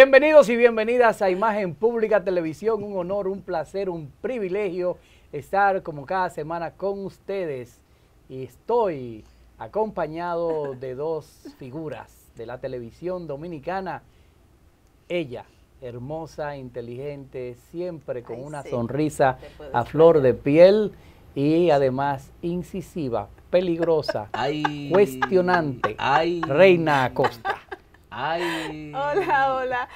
Bienvenidos y bienvenidas a Imagen Pública Televisión. Un honor, un placer, un privilegio estar como cada semana con ustedes. Y estoy acompañado de dos figuras de la televisión dominicana. Ella, hermosa, inteligente, siempre con una sonrisa a flor de piel y además incisiva, peligrosa, cuestionante. Reina Acosta. Hola, Hola,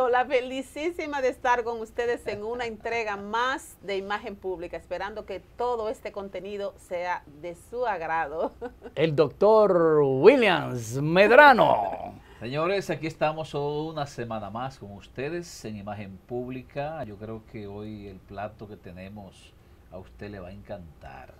hola. felicísima de estar con ustedes en una entrega más de Imagen Pública, esperando que todo este contenido sea de su agrado. El doctor Williams Medrano. Señores, aquí estamos una semana más con ustedes en Imagen Pública. Yo creo que hoy el plato que tenemos a usted le va a encantar.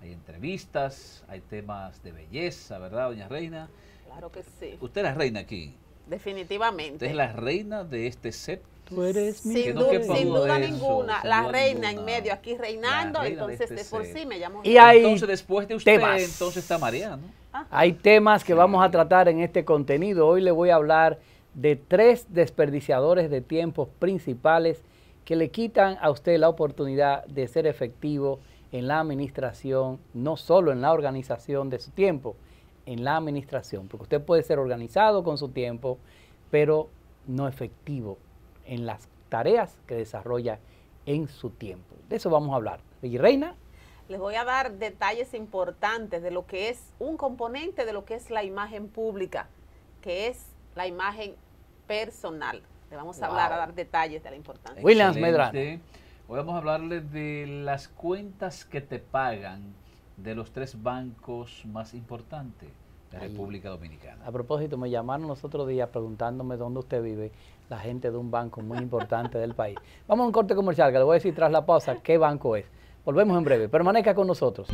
Hay entrevistas, hay temas de belleza, ¿verdad, doña Reina? Claro que sí. Usted es la reina aquí. Definitivamente. Usted es la reina de este set. Tú eres mi Sin, sin duda ninguna, la reina en medio aquí reinando, entonces este de, por sí me llamó. Y hay entonces después de usted, entonces está María, ¿no? Ah. Hay temas que vamos a tratar en este contenido. Hoy le voy a hablar de tres desperdiciadores de tiempos principales que le quitan a usted la oportunidad de ser efectivo en la administración, no solo en la organización de su tiempo, en la administración, porque usted puede ser organizado con su tiempo, pero no efectivo en las tareas que desarrolla en su tiempo. De eso vamos a hablar. Y Reina. Les voy a dar detalles importantes de lo que es un componente de lo que es la imagen pública, que es la imagen personal. Le vamos a hablar, a dar detalles de la importancia. Williams Medrano. Hoy vamos a hablarles de las cuentas que te pagan de los tres bancos más importantes de la República Dominicana. A propósito, me llamaron los otros días preguntándome dónde usted vive, la gente de un banco muy importante del país. Vamos a un corte comercial, que le voy a decir tras la pausa qué banco es. Volvemos en breve. Permanezca con nosotros.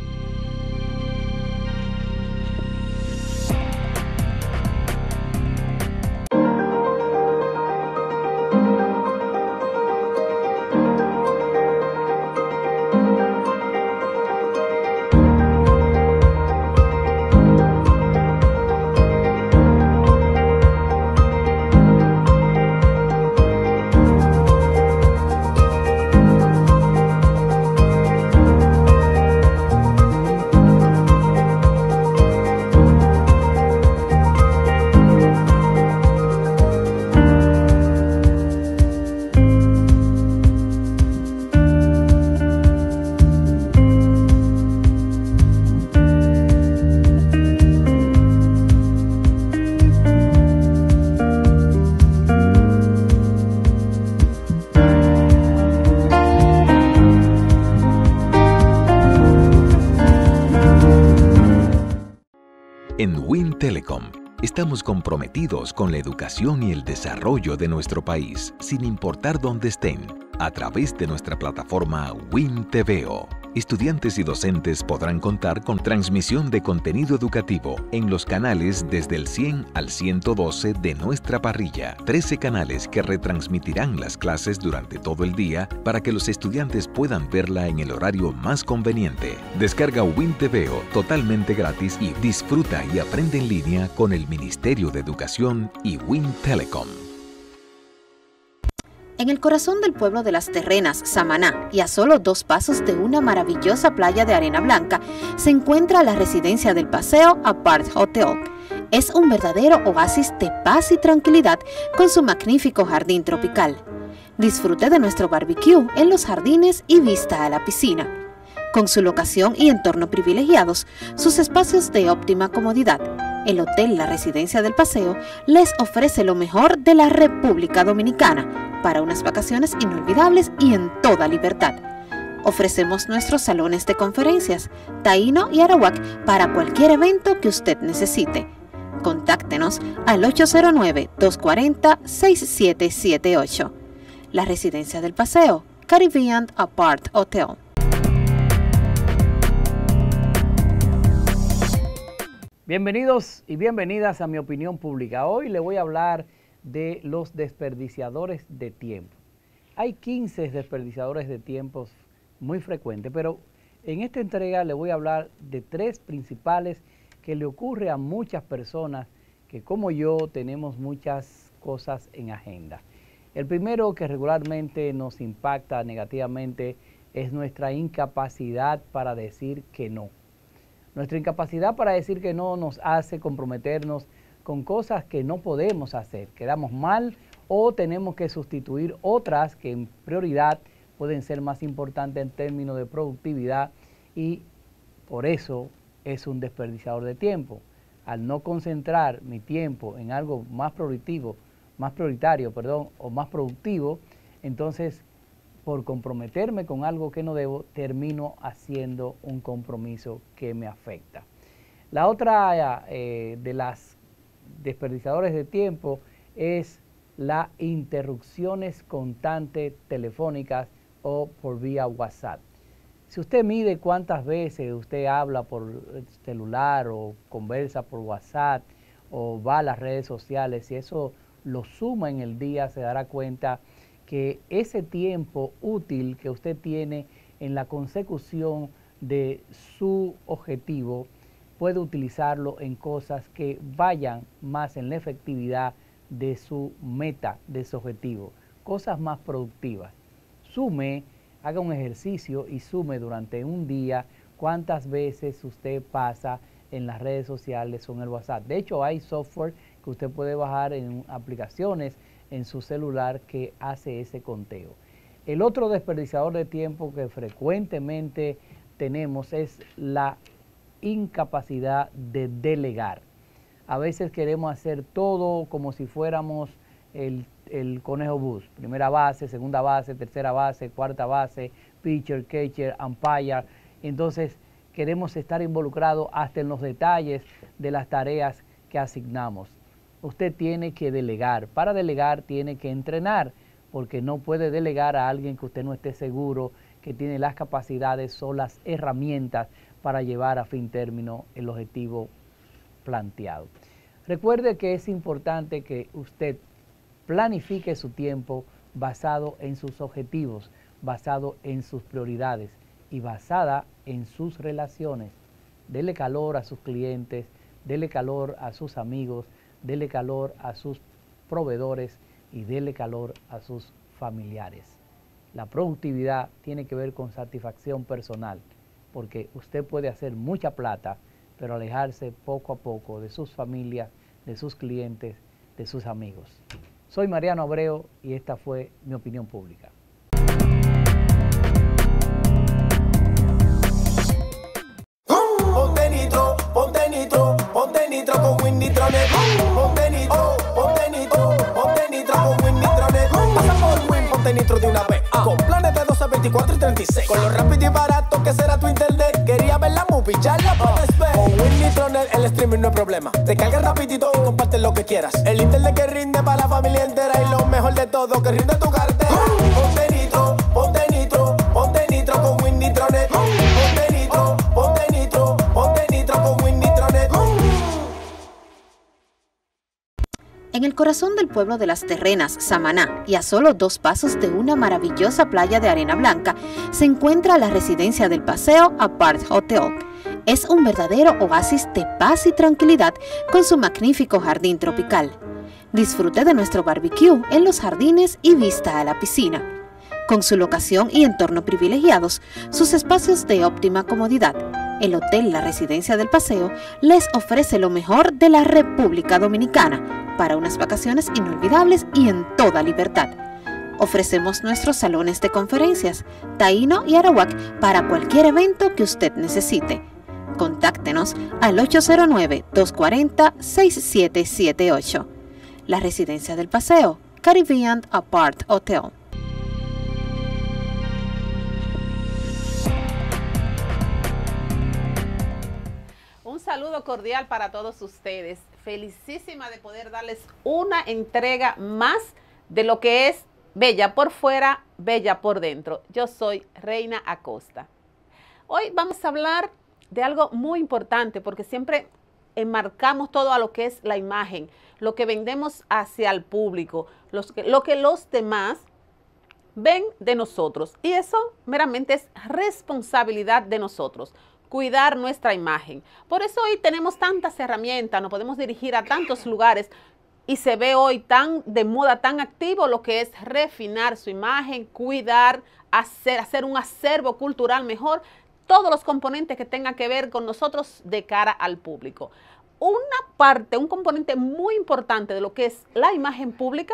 Estamos comprometidos con la educación y el desarrollo de nuestro país, sin importar dónde estén, a través de nuestra plataforma WinTVO estudiantes y docentes podrán contar con transmisión de contenido educativo en los canales desde el 100 al 112 de nuestra parrilla. 13 canales que retransmitirán las clases durante todo el día para que los estudiantes puedan verla en el horario más conveniente. Descarga WinTVO totalmente gratis y disfruta y aprende en línea con el Ministerio de Educación y Win Telecom en el corazón del pueblo de las Terrenas, Samaná, y a solo dos pasos de una maravillosa playa de arena blanca, se encuentra la residencia del paseo Apart Hotel. Es un verdadero oasis de paz y tranquilidad con su magnífico jardín tropical. Disfrute de nuestro barbecue en los jardines y vista a la piscina. Con su locación y entorno privilegiados, sus espacios de óptima comodidad, el Hotel La Residencia del Paseo les ofrece lo mejor de la República Dominicana para unas vacaciones inolvidables y en toda libertad. Ofrecemos nuestros salones de conferencias, Taíno y Arawak para cualquier evento que usted necesite. Contáctenos al 809-240-6778. La Residencia del Paseo, Caribbean Apart Hotel. Bienvenidos y bienvenidas a mi opinión pública. Hoy le voy a hablar de los desperdiciadores de tiempo. Hay 15 desperdiciadores de tiempos muy frecuentes, pero en esta entrega le voy a hablar de tres principales que le ocurre a muchas personas que como yo tenemos muchas cosas en agenda. El primero que regularmente nos impacta negativamente es nuestra incapacidad para decir que no. Nuestra incapacidad para decir que no nos hace comprometernos con cosas que no podemos hacer, quedamos mal o tenemos que sustituir otras que en prioridad pueden ser más importantes en términos de productividad y por eso es un desperdiciador de tiempo. Al no concentrar mi tiempo en algo más productivo, más prioritario, perdón, o más productivo, entonces por comprometerme con algo que no debo, termino haciendo un compromiso que me afecta. La otra eh, de las desperdiciadores de tiempo es las interrupciones constantes telefónicas o por vía WhatsApp. Si usted mide cuántas veces usted habla por celular o conversa por WhatsApp o va a las redes sociales, si eso lo suma en el día, se dará cuenta que ese tiempo útil que usted tiene en la consecución de su objetivo puede utilizarlo en cosas que vayan más en la efectividad de su meta, de su objetivo, cosas más productivas. Sume, haga un ejercicio y sume durante un día cuántas veces usted pasa en las redes sociales o en el WhatsApp. De hecho, hay software que usted puede bajar en aplicaciones en su celular que hace ese conteo. El otro desperdiciador de tiempo que frecuentemente tenemos es la incapacidad de delegar. A veces queremos hacer todo como si fuéramos el, conejo bus, primera base, segunda base, tercera base, cuarta base, pitcher, catcher, umpire. Entonces queremos estar involucrados hasta en los detalles de las tareas que asignamos usted tiene que delegar. Para delegar tiene que entrenar, porque no puede delegar a alguien que usted no esté seguro que tiene las capacidades o las herramientas para llevar a fin término el objetivo planteado. Recuerde que es importante que usted planifique su tiempo basado en sus objetivos, basado en sus prioridades y basada en sus relaciones. Dele calor a sus clientes, dele calor a sus amigos, dele calor a sus proveedores y dele calor a sus familiares. La productividad tiene que ver con satisfacción personal, porque usted puede hacer mucha plata, pero alejarse poco a poco de sus familias, de sus clientes, de sus amigos. Soy Mariano Abreu y esta fue mi opinión pública. nitro 24 y 36. Con lo rápido y barato que será tu internet. Quería ver la movie, ya la puedes ver. Con Winnie Tronel el streaming no es problema. Te cargas rapidito y comparte lo que quieras. El internet que rinde para la familia entera. Y lo mejor de todo, que rinde tu corazón del pueblo de las Terrenas, Samaná, y a solo dos pasos de una maravillosa playa de arena blanca, se encuentra la residencia del paseo Apart Hotel. Es un verdadero oasis de paz y tranquilidad con su magnífico jardín tropical. Disfrute de nuestro barbecue en los jardines y vista a la piscina. Con su locación y entorno privilegiados, sus espacios de óptima comodidad el Hotel La Residencia del Paseo les ofrece lo mejor de la República Dominicana para unas vacaciones inolvidables y en toda libertad. Ofrecemos nuestros salones de conferencias, Taíno y Arawak para cualquier evento que usted necesite. Contáctenos al 809-240-6778. La Residencia del Paseo, Caribbean Apart Hotel. saludo cordial para todos ustedes. Felicísima de poder darles una entrega más de lo que es Bella por fuera, Bella por dentro. Yo soy Reina Acosta. Hoy vamos a hablar de algo muy importante porque siempre enmarcamos todo a lo que es la imagen, lo que vendemos hacia el público, lo que los demás ven de nosotros. Y eso meramente es responsabilidad de nosotros cuidar nuestra imagen. Por eso hoy tenemos tantas herramientas, nos podemos dirigir a tantos lugares y se ve hoy tan de moda, tan activo lo que es refinar su imagen, cuidar, hacer, un acervo cultural mejor, todos los componentes que tengan que ver con nosotros de cara al público. Una parte, un componente muy importante de lo que es la imagen pública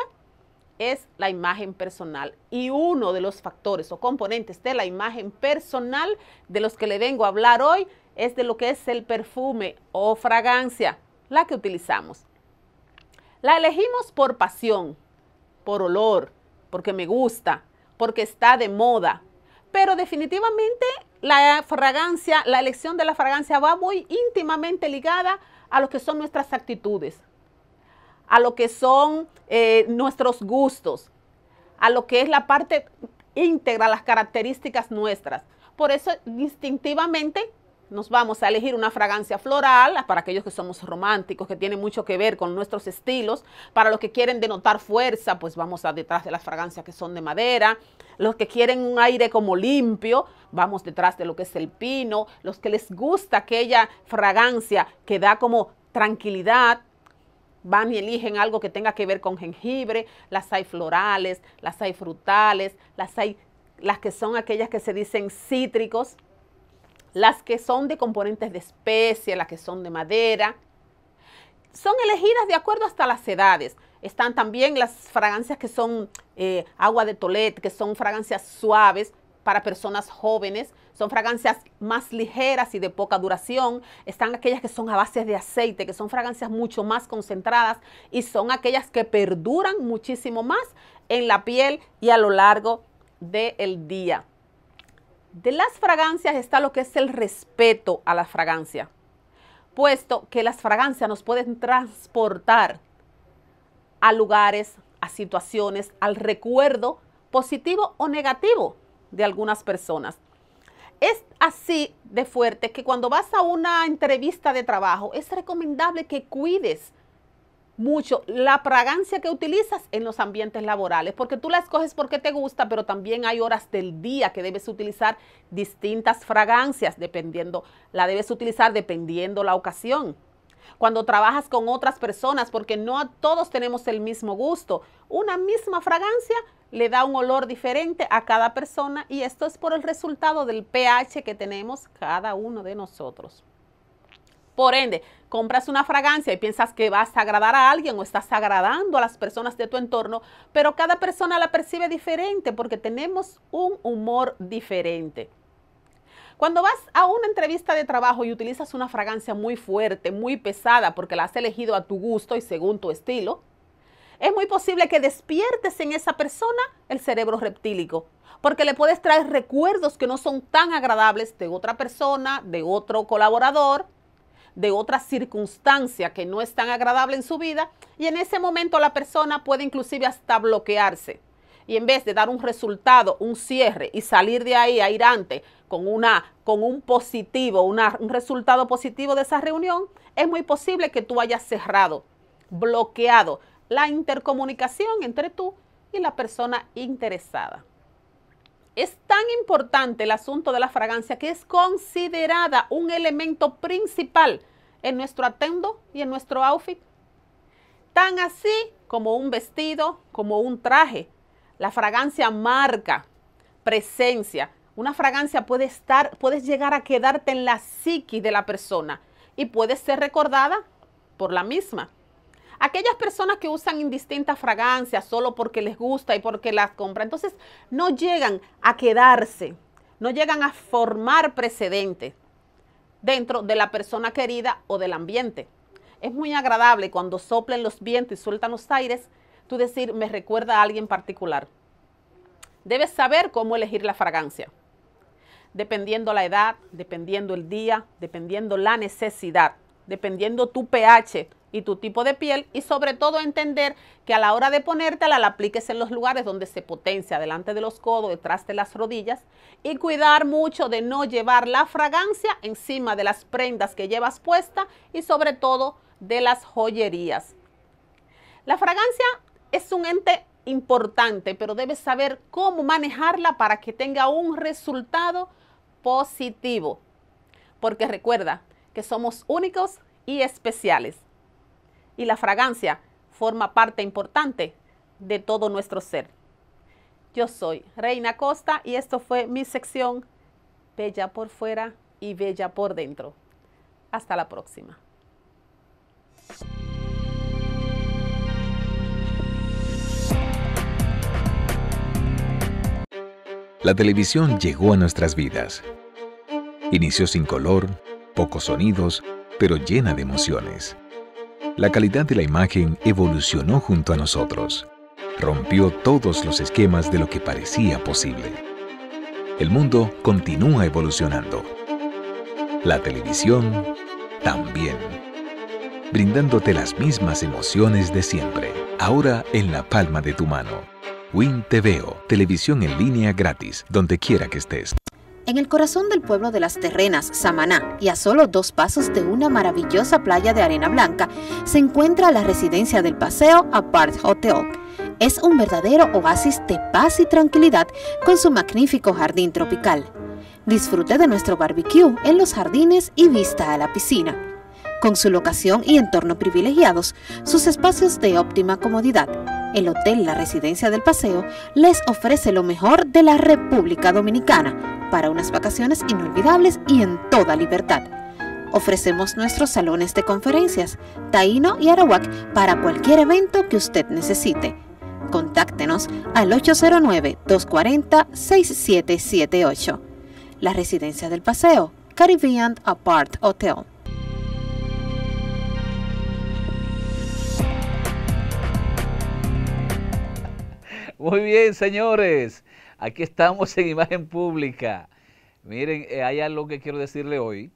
es la imagen personal y uno de los factores o componentes de la imagen personal de los que le vengo a hablar hoy es de lo que es el perfume o fragancia, la que utilizamos. La elegimos por pasión, por olor, porque me gusta, porque está de moda, pero definitivamente la fragancia, la elección de la fragancia va muy íntimamente ligada a lo que son nuestras actitudes, a lo que son eh, nuestros gustos, a lo que es la parte íntegra, las características nuestras. Por eso instintivamente nos vamos a elegir una fragancia floral ah, para aquellos que somos románticos, que tiene mucho que ver con nuestros estilos. Para los que quieren denotar fuerza, pues vamos a detrás de las fragancias que son de madera. Los que quieren un aire como limpio, vamos detrás de lo que es el pino. Los que les gusta aquella fragancia que da como tranquilidad, van y eligen algo que tenga que ver con jengibre, las hay florales, las hay frutales, las hay las que son aquellas que se dicen cítricos, las que son de componentes de especie, las que son de madera. Son elegidas de acuerdo hasta las edades. Están también las fragancias que son eh, agua de tolet, que son fragancias suaves, para personas jóvenes. Son fragancias más ligeras y de poca duración. Están aquellas que son a base de aceite, que son fragancias mucho más concentradas y son aquellas que perduran muchísimo más en la piel y a lo largo del día. De las fragancias está lo que es el respeto a la fragancia, puesto que las fragancias nos pueden transportar a lugares, a situaciones, al recuerdo positivo o negativo de algunas personas. Es así de fuerte que cuando vas a una entrevista de trabajo es recomendable que cuides mucho la fragancia que utilizas en los ambientes laborales, porque tú la escoges porque te gusta, pero también hay horas del día que debes utilizar distintas fragancias, dependiendo, la debes utilizar dependiendo la ocasión. Cuando trabajas con otras personas, porque no todos tenemos el mismo gusto, una misma fragancia le da un olor diferente a cada persona y esto es por el resultado del pH que tenemos cada uno de nosotros. Por ende, compras una fragancia y piensas que vas a agradar a alguien o estás agradando a las personas de tu entorno, pero cada persona la percibe diferente porque tenemos un humor diferente. Cuando vas a una entrevista de trabajo y utilizas una fragancia muy fuerte, muy pesada, porque la has elegido a tu gusto y según tu estilo, es muy posible que despiertes en esa persona el cerebro reptílico, porque le puedes traer recuerdos que no son tan agradables de otra persona, de otro colaborador, de otra circunstancia que no es tan agradable en su vida, y en ese momento la persona puede inclusive hasta bloquearse. Y en vez de dar un resultado, un cierre y salir de ahí antes con, una, con un positivo, un resultado positivo de esa reunión, es muy posible que tú hayas cerrado, bloqueado, la intercomunicación entre tú y la persona interesada. Es tan importante el asunto de la fragancia que es considerada un elemento principal en nuestro atendo y en nuestro outfit. Tan así como un vestido, como un traje. La fragancia marca presencia. Una fragancia puede estar, puedes llegar a quedarte en la psiqui de la persona y puede ser recordada por la misma aquellas personas que usan indistintas fragancias solo porque les gusta y porque las compra, entonces no llegan a quedarse, no llegan a formar precedente dentro de la persona querida o del ambiente. Es muy agradable cuando soplen los vientos y sueltan los aires, tú decir, me recuerda a alguien particular. Debes saber cómo elegir la fragancia, dependiendo la edad, dependiendo el día, dependiendo la necesidad dependiendo tu pH y tu tipo de piel y sobre todo entender que a la hora de ponértela la apliques en los lugares donde se potencia, delante de los codos, detrás de las rodillas y cuidar mucho de no llevar la fragancia encima de las prendas que llevas puesta y sobre todo de las joyerías. La fragancia es un ente importante, pero debes saber cómo manejarla para que tenga un resultado positivo. Porque recuerda, que somos únicos y especiales. Y la fragancia forma parte importante de todo nuestro ser. Yo soy Reina Costa y esto fue mi sección Bella por fuera y Bella por dentro. Hasta la próxima. La televisión llegó a nuestras vidas. Inició sin color pocos sonidos, pero llena de emociones. La calidad de la imagen evolucionó junto a nosotros. Rompió todos los esquemas de lo que parecía posible. El mundo continúa evolucionando. La televisión también. Brindándote las mismas emociones de siempre, ahora en la palma de tu mano. Win televisión en línea gratis, donde quiera que estés. En el corazón del pueblo de las Terrenas, Samaná, y a solo dos pasos de una maravillosa playa de arena blanca, se encuentra la residencia del paseo Apart Hotel. Es un verdadero oasis de paz y tranquilidad con su magnífico jardín tropical. Disfrute de nuestro barbecue en los jardines y vista a la piscina. Con su locación y entorno privilegiados, sus espacios de óptima comodidad el Hotel La Residencia del Paseo les ofrece lo mejor de la República Dominicana para unas vacaciones inolvidables y en toda libertad. Ofrecemos nuestros salones de conferencias, Taíno y Arawak para cualquier evento que usted necesite. Contáctenos al 809-240-6778. La Residencia del Paseo, Caribbean Apart Hotel. Muy bien, señores. Aquí estamos en imagen pública. Miren, eh, hay algo que quiero decirle hoy.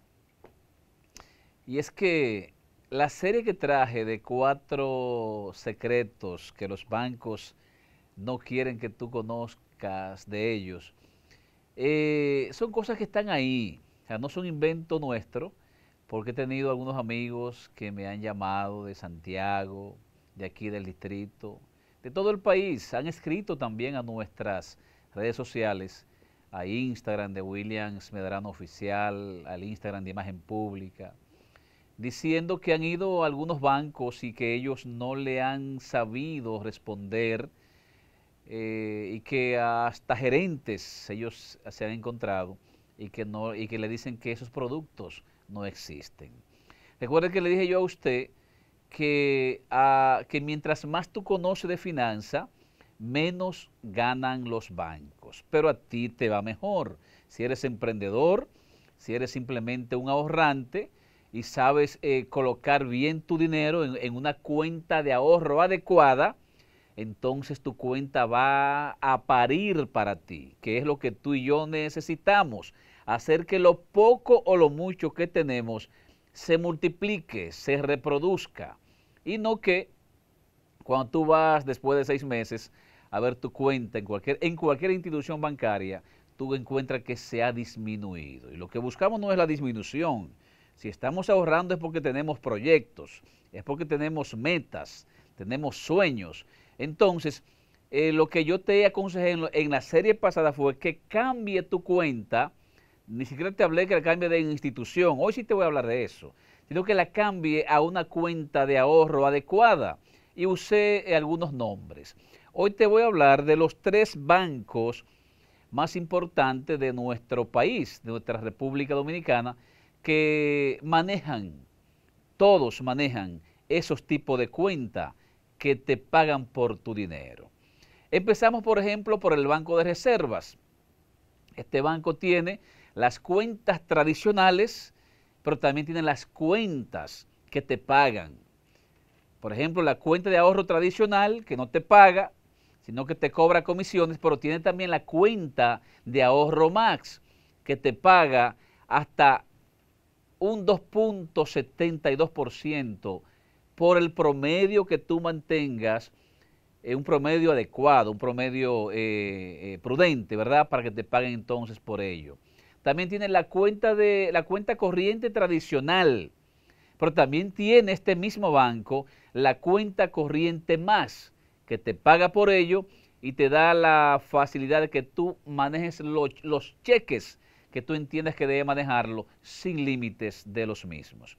Y es que la serie que traje de cuatro secretos que los bancos no quieren que tú conozcas de ellos, eh, son cosas que están ahí. O sea, no son invento nuestro, porque he tenido algunos amigos que me han llamado de Santiago, de aquí del distrito, de todo el país han escrito también a nuestras redes sociales, a Instagram de Williams Medrano Oficial, al Instagram de Imagen Pública, diciendo que han ido a algunos bancos y que ellos no le han sabido responder eh, y que hasta gerentes ellos se han encontrado y que, no, y que le dicen que esos productos no existen. Recuerde que le dije yo a usted que, ah, que mientras más tú conoces de finanza, menos ganan los bancos, pero a ti te va mejor. Si eres emprendedor, si eres simplemente un ahorrante y sabes eh, colocar bien tu dinero en, en una cuenta de ahorro adecuada, entonces tu cuenta va a parir para ti, que es lo que tú y yo necesitamos, hacer que lo poco o lo mucho que tenemos se multiplique, se reproduzca y no que cuando tú vas después de seis meses a ver tu cuenta en cualquier, en cualquier institución bancaria, tú encuentras que se ha disminuido. Y lo que buscamos no es la disminución. Si estamos ahorrando es porque tenemos proyectos, es porque tenemos metas, tenemos sueños. Entonces, eh, lo que yo te aconsejé en la serie pasada fue que cambie tu cuenta ni siquiera te hablé que la cambie de institución, hoy sí te voy a hablar de eso, sino que la cambie a una cuenta de ahorro adecuada y usé eh, algunos nombres. Hoy te voy a hablar de los tres bancos más importantes de nuestro país, de nuestra República Dominicana, que manejan, todos manejan esos tipos de cuenta que te pagan por tu dinero. Empezamos, por ejemplo, por el Banco de Reservas. Este banco tiene las cuentas tradicionales, pero también tienen las cuentas que te pagan. Por ejemplo, la cuenta de ahorro tradicional que no te paga, sino que te cobra comisiones, pero tiene también la cuenta de ahorro max que te paga hasta un 2.72% por el promedio que tú mantengas, eh, un promedio adecuado, un promedio eh, eh, prudente, ¿verdad? Para que te paguen entonces por ello también tiene la cuenta, de, la cuenta corriente tradicional, pero también tiene este mismo banco la cuenta corriente más, que te paga por ello y te da la facilidad de que tú manejes los, cheques que tú entiendas que debe manejarlo sin límites de los mismos.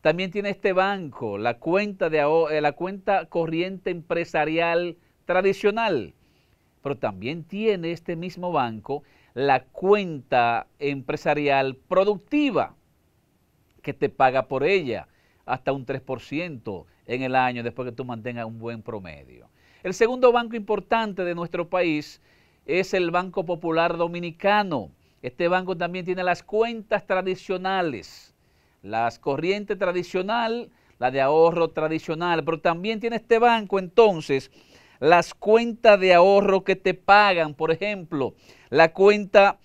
También tiene este banco la cuenta, de, eh, la cuenta corriente empresarial tradicional, pero también tiene este mismo banco la cuenta empresarial productiva que te paga por ella hasta un 3% en el año después que tú mantengas un buen promedio. El segundo banco importante de nuestro país es el Banco Popular Dominicano. Este banco también tiene las cuentas tradicionales, las corrientes tradicional, la de ahorro tradicional, pero también tiene este banco entonces las cuentas de ahorro que te pagan, por ejemplo, la cuenta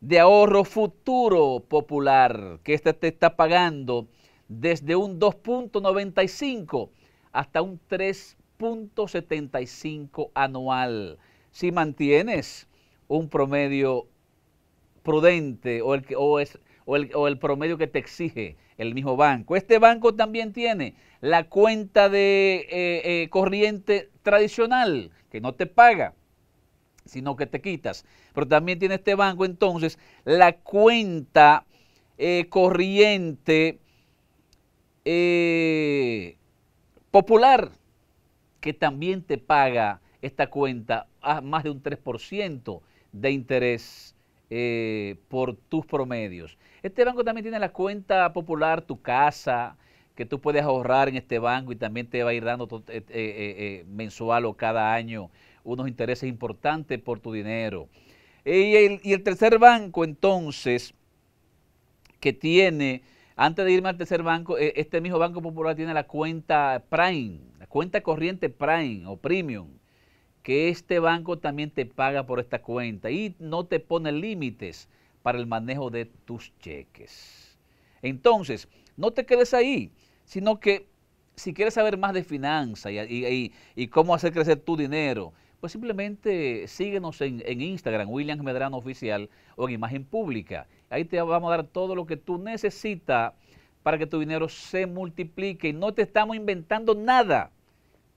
de ahorro futuro popular, que esta te está pagando desde un 2.95 hasta un 3.75 anual. Si mantienes un promedio prudente o el, el, promedio que te exige el mismo banco. Este banco también tiene la cuenta de eh, eh, corriente tradicional, que no te paga, sino que te quitas. Pero también tiene este banco entonces la cuenta eh, corriente eh, popular, que también te paga esta cuenta a más de un 3% de interés eh, por tus promedios. Este banco también tiene la cuenta popular, tu casa, que tú puedes ahorrar en este banco y también te va a ir dando eh, eh, eh, mensual o cada año unos intereses importantes por tu dinero. Y el, y el, tercer banco, entonces, que tiene, antes de irme al tercer banco, este mismo Banco Popular tiene la cuenta Prime, la cuenta corriente Prime o Premium, que este banco también te paga por esta cuenta y no te pone límites para el manejo de tus cheques. Entonces, no te quedes ahí sino que si quieres saber más de finanzas y, cómo hacer crecer tu dinero, pues simplemente síguenos en, Instagram, William Medrano Oficial, o en Imagen Pública. Ahí te vamos a dar todo lo que tú necesitas para que tu dinero se multiplique. Y no te estamos inventando nada.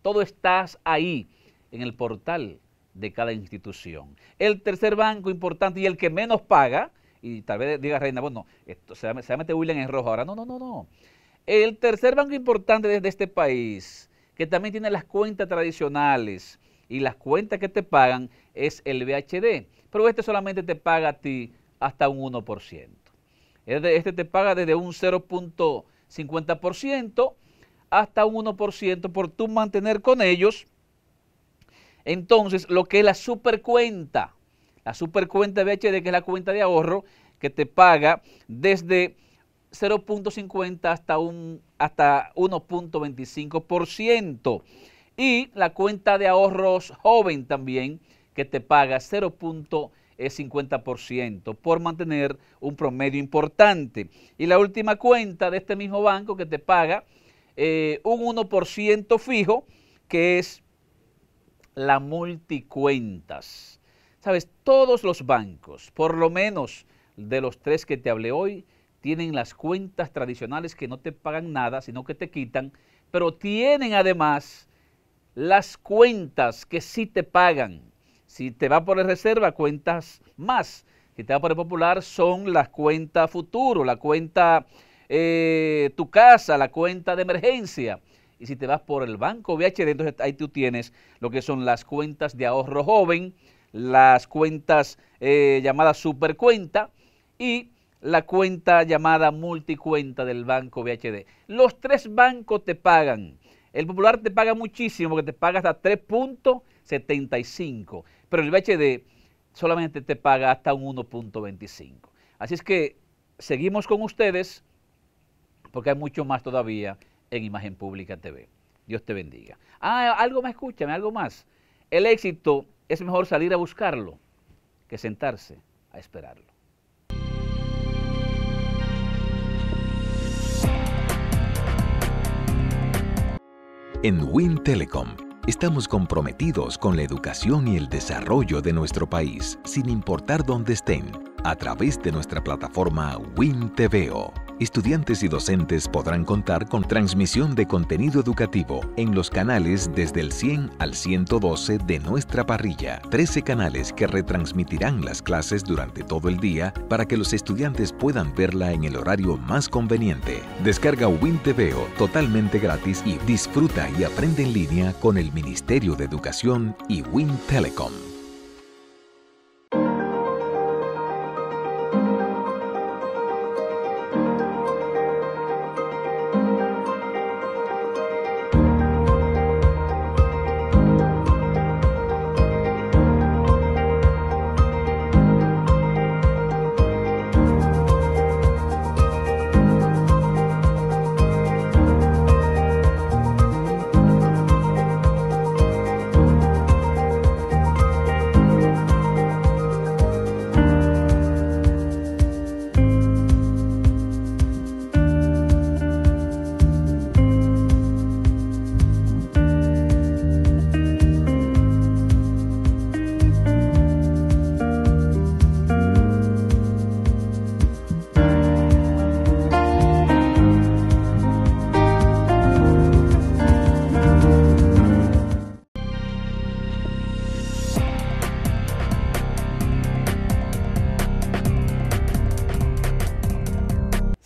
Todo estás ahí, en el portal de cada institución. El tercer banco importante y el que menos paga, y tal vez diga Reina, bueno, esto, se, llama mete William en rojo ahora. No, no, no, no. El tercer banco importante desde este país, que también tiene las cuentas tradicionales y las cuentas que te pagan, es el BHD. Pero este solamente te paga a ti hasta un 1%. Este te paga desde un 0.50% hasta un 1% por tú mantener con ellos. Entonces, lo que es la supercuenta, la supercuenta BHD, que es la cuenta de ahorro, que te paga desde 0.50 hasta, un, hasta 1.25%. Y la cuenta de ahorros joven también, que te paga 0.50% por mantener un promedio importante. Y la última cuenta de este mismo banco que te paga eh, un 1% fijo, que es la multicuentas. Sabes, todos los bancos, por lo menos de los tres que te hablé hoy, tienen las cuentas tradicionales que no te pagan nada, sino que te quitan, pero tienen además las cuentas que sí te pagan. Si te va por el reserva, cuentas más. Si te vas por el popular, son las cuentas futuro, la cuenta eh, tu casa, la cuenta de emergencia. Y si te vas por el banco VHD, entonces ahí tú tienes lo que son las cuentas de ahorro joven, las cuentas eh, llamadas supercuenta y la cuenta llamada multicuenta del banco BHD. Los tres bancos te pagan. El Popular te paga muchísimo porque te paga hasta 3.75, pero el BHD solamente te paga hasta un 1.25. Así es que seguimos con ustedes porque hay mucho más todavía en Imagen Pública TV. Dios te bendiga. Ah, algo más, escúchame, algo más. El éxito es mejor salir a buscarlo que sentarse a esperarlo. en WinTelecom. Telecom Estamos comprometidos con la educación y el desarrollo de nuestro país, sin importar dónde estén, a través de nuestra plataforma WinTVO. Estudiantes y docentes podrán contar con transmisión de contenido educativo en los canales desde el 100 al 112 de nuestra parrilla. 13 canales que retransmitirán las clases durante todo el día para que los estudiantes puedan verla en el horario más conveniente. Descarga WinTVO totalmente gratis y disfruta y aprende en línea con el Ministerio de Educación y WIN Telecom.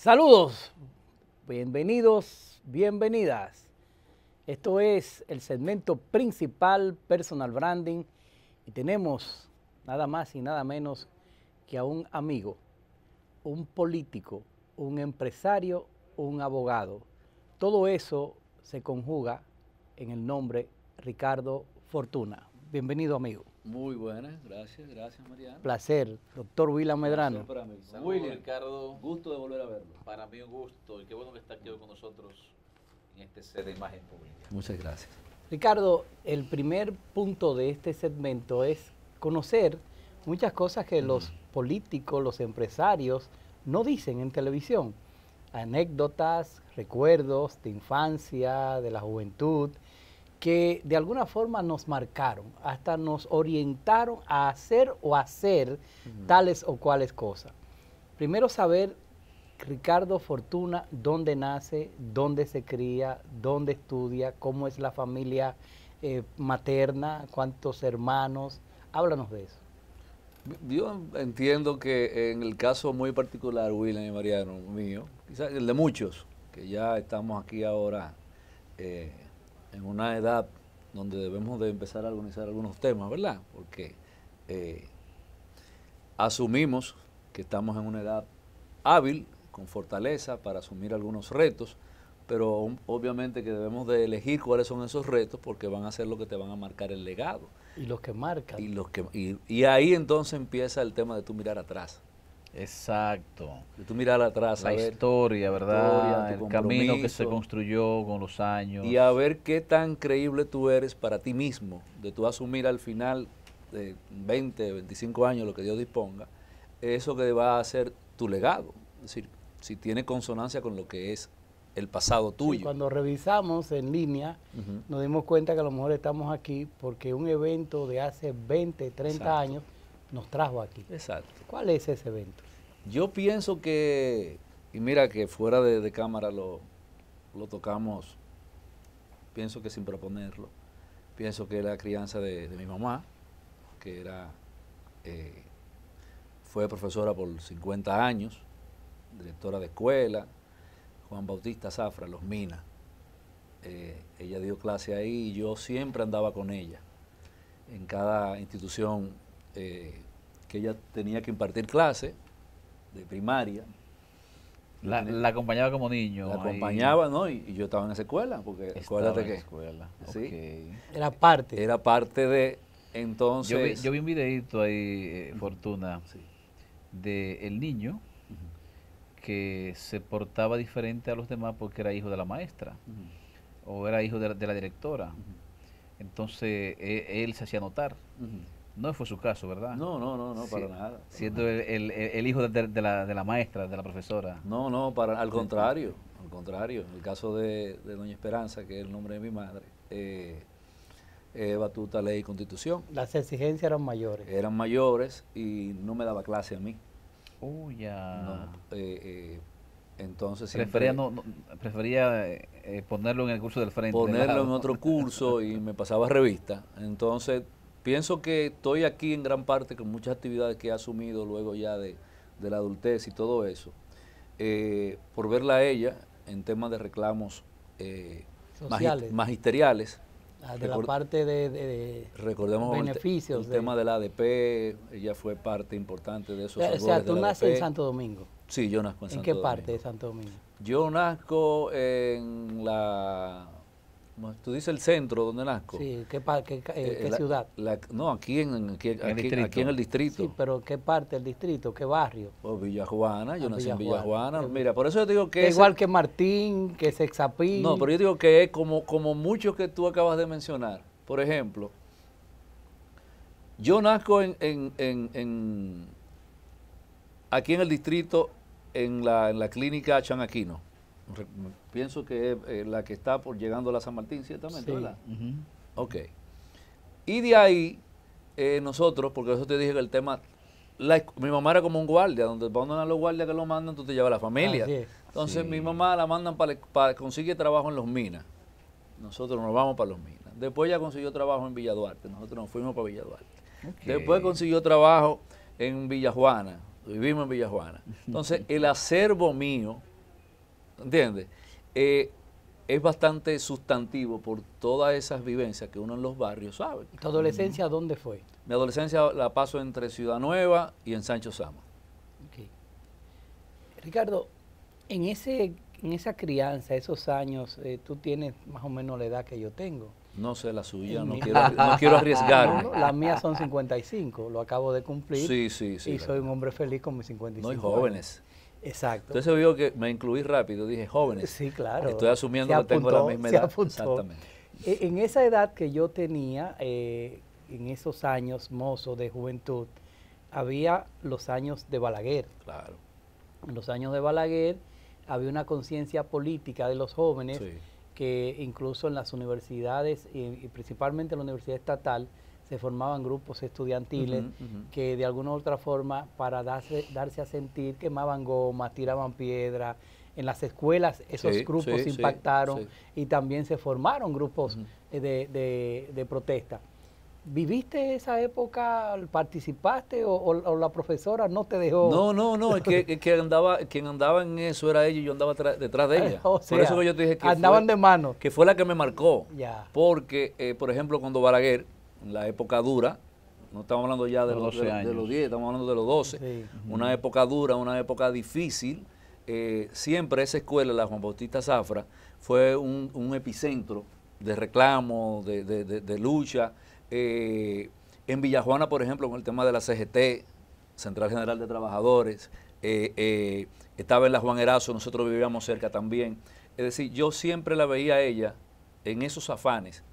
Saludos, bienvenidos, bienvenidas. Esto es el segmento principal Personal Branding y tenemos nada más y nada menos que a un amigo, un político, un empresario, un abogado. Todo eso se conjuga en el nombre Ricardo Fortuna. Bienvenido amigo. Muy buenas, gracias, gracias Mariana. Placer, doctor William Medrano. para mí. William. Ricardo. Gusto de volver a verlo. Para mí un gusto y qué bueno que está aquí hoy con nosotros en este set de imagen pública. Muchas gracias. Ricardo, el primer punto de este segmento es conocer muchas cosas que los políticos, los empresarios no dicen en televisión. Anécdotas, recuerdos de infancia, de la juventud, que de alguna forma nos marcaron, hasta nos orientaron a hacer o hacer tales o cuales cosas. Primero saber, Ricardo Fortuna, dónde nace, dónde se cría, dónde estudia, cómo es la familia eh, materna, cuántos hermanos. Háblanos de eso. Yo entiendo que en el caso muy particular, William y Mariano, mío, quizás el de muchos, que ya estamos aquí ahora. Eh, en una edad donde debemos de empezar a organizar algunos temas, ¿verdad? Porque eh, asumimos que estamos en una edad hábil, con fortaleza para asumir algunos retos, pero obviamente que debemos de elegir cuáles son esos retos porque van a ser los que te van a marcar el legado. Y los que marcan. Y, los que, y, y ahí entonces empieza el tema de tú mirar atrás. Exacto. Y tú mirar atrás, la a ver, historia, ¿verdad? el camino que se construyó con los años. Y a ver qué tan creíble tú eres para ti mismo, de tú asumir al final de 20, 25 años, lo que Dios disponga, eso que va a ser tu legado. Es decir, si tiene consonancia con lo que es el pasado tuyo. Y cuando revisamos en línea, nos dimos cuenta que a lo mejor estamos aquí porque un evento de hace 20, 30 años nos trajo aquí. Exacto. ¿Cuál es ese evento? Yo pienso que, y mira que fuera de, cámara lo, tocamos, pienso que sin proponerlo, pienso que la crianza de, mi mamá, que era, eh, fue profesora por 50 años, directora de escuela, Juan Bautista Zafra, Los Minas. Eh, ella dio clase ahí y yo siempre andaba con ella en cada institución eh, que ella tenía que impartir clase de primaria. La, acompañaba como niño. La acompañaba, ¿no? Y, yo estaba en esa escuela, porque estaba acuérdate que. Escuela. ¿sí? Era parte. Era parte de. Entonces. Yo vi, un videito ahí, eh, Fortuna, sí. de el niño que se portaba diferente a los demás porque era hijo de la maestra o era hijo de la, directora. Entonces e, él, se hacía notar. No fue su caso, ¿verdad? No, no, no, no, para nada. Siendo el, hijo de, la, de, la, maestra, de la profesora. No, no, para, al contrario, al contrario. En el caso de, Doña Esperanza, que es el nombre de mi madre, eh, batuta, ley y constitución. Las exigencias eran mayores. Eran mayores y no me daba clase a mí. Uy, oh, ya. No, eh, eh, entonces prefería, no, prefería eh, ponerlo en el curso del frente. Ponerlo en otro curso y me pasaba revista. Entonces Pienso que estoy aquí en gran parte con muchas actividades que he asumido luego ya de, la adultez y todo eso, eh, por verla a ella en temas de reclamos eh, magisteriales. Ah, de la parte de, recordemos beneficios. El, tema de, la del ADP, ella fue parte importante de eso. O sea, tú naces en Santo Domingo. Sí, yo nazco ¿En Santo Domingo. ¿En qué parte de Santo Domingo? Yo nazco en la Tú dices el centro donde nazco. Sí, ¿qué, eh, eh, ciudad? no, aquí en, aquí, el en el distrito. Sí, pero ¿qué parte del distrito? ¿Qué barrio? Pues oh, Villajuana, yo ah, nací en Villajuana. Mira, por eso yo digo que... Es igual que Martín, que Sexapín. No, pero yo digo que es como, como muchos que tú acabas de mencionar. Por ejemplo, yo nazco en, en aquí en el distrito, en la, en la clínica Chanaquino pienso que es eh, la que está por llegando a la San Martín, ciertamente, ¿verdad? Ok. Y de ahí, eh, nosotros, porque eso te dije que el tema, mi mamá era como un guardia, donde mandan los guardias que lo mandan, tú te llevas a la familia. Entonces mi mamá la mandan para, consigue trabajo en los minas. Nosotros nos vamos para los minas. Después ya consiguió trabajo en Villa Duarte, nosotros nos fuimos para Villa Duarte. Después consiguió trabajo en Villa Juana, vivimos en Villa Juana. Entonces el acervo mío ¿Entiendes? Eh, es bastante sustantivo por todas esas vivencias que uno en los barrios sabe. ¿Tu adolescencia dónde fue? Mi adolescencia la paso entre Ciudad Nueva y en Sancho Sama. Ricardo, en, ese, en esa crianza, esos años, eh, tú tienes más o menos la edad que yo tengo. No sé la suya, no quiero, no quiero arriesgar. las mías son 55, lo acabo de cumplir. Sí, sí, sí. Y soy un hombre feliz con mis 55 No hay Exacto. Entonces vio que me incluí rápido, dije jóvenes. Sí, claro. Estoy asumiendo que tengo la misma edad. Exactamente. E, en esa edad que yo tenía, eh, en esos años mozos de juventud, había los años de Balaguer. Claro. En los años de Balaguer había una conciencia política de los jóvenes que incluso en las universidades y principalmente en la universidad estatal se formaban grupos estudiantiles que de alguna u otra forma para darse, darse a sentir quemaban gomas, tiraban piedra En las escuelas esos grupos impactaron y también se formaron grupos de, protesta. ¿Viviste esa época? ¿Participaste o, la profesora no te dejó? No, no, no, es que, andaba, quien andaba en eso era ella y yo andaba detrás de ella. por eso que yo te dije que... Andaban de mano. Que fue la que me marcó. Ya. Porque, eh, por ejemplo, cuando Balaguer, la época dura, no estamos hablando ya de los, 10, estamos hablando de los 12, una época dura, una época difícil. Eh, siempre esa escuela, la Juan Bautista Zafra, fue un, epicentro de reclamo, de, lucha. Eh, en Villajuana, por ejemplo, con el tema de la CGT, Central General de Trabajadores, eh, estaba en la Juan Erazo, nosotros vivíamos cerca también. Es decir, yo siempre la veía a ella en esos afanes